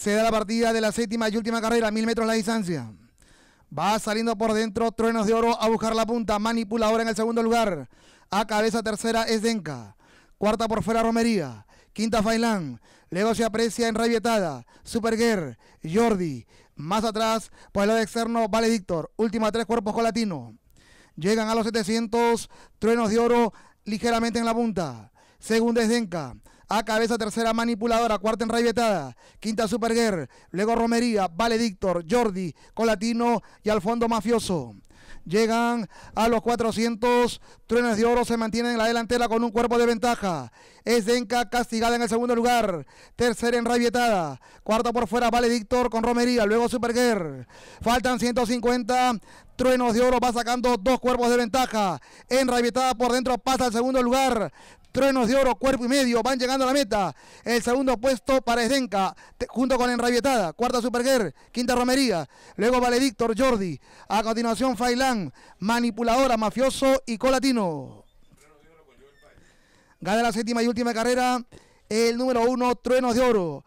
Se da la partida de la séptima y última carrera, mil metros la distancia. Va saliendo por dentro Truenos de Oro a buscar la punta. Manipuladora en el segundo lugar. A cabeza tercera es Denka. Cuarta por fuera Romería. Quinta Failán. Luego se aprecia en Rabietada. Superguer. Jordi. Más atrás, por el lado externo, Vale Víctor. Última tres cuerpos con Llegan a los 700. Truenos de Oro ligeramente en la punta. Segunda es Denka. A cabeza tercera manipuladora, cuarta enraivetada, quinta superguer luego Romería, Valedictor, Jordi, Colatino y al fondo mafioso. Llegan a los 400 trenes de oro, se mantienen en la delantera con un cuerpo de ventaja. Es castigada en el segundo lugar, tercera enraivetada, cuarta por fuera Valedictor con Romería, luego superguer Faltan 150 Truenos de Oro va sacando dos cuerpos de ventaja. Enrabietada por dentro pasa al segundo lugar. Truenos de Oro, cuerpo y medio, van llegando a la meta. El segundo puesto para Esdenca, junto con Enrabietada. Cuarta Superger, quinta Romería. Luego Vale Jordi. A continuación Failán, manipuladora, mafioso y colatino. Gana la séptima y última carrera. El número uno, Truenos de Oro.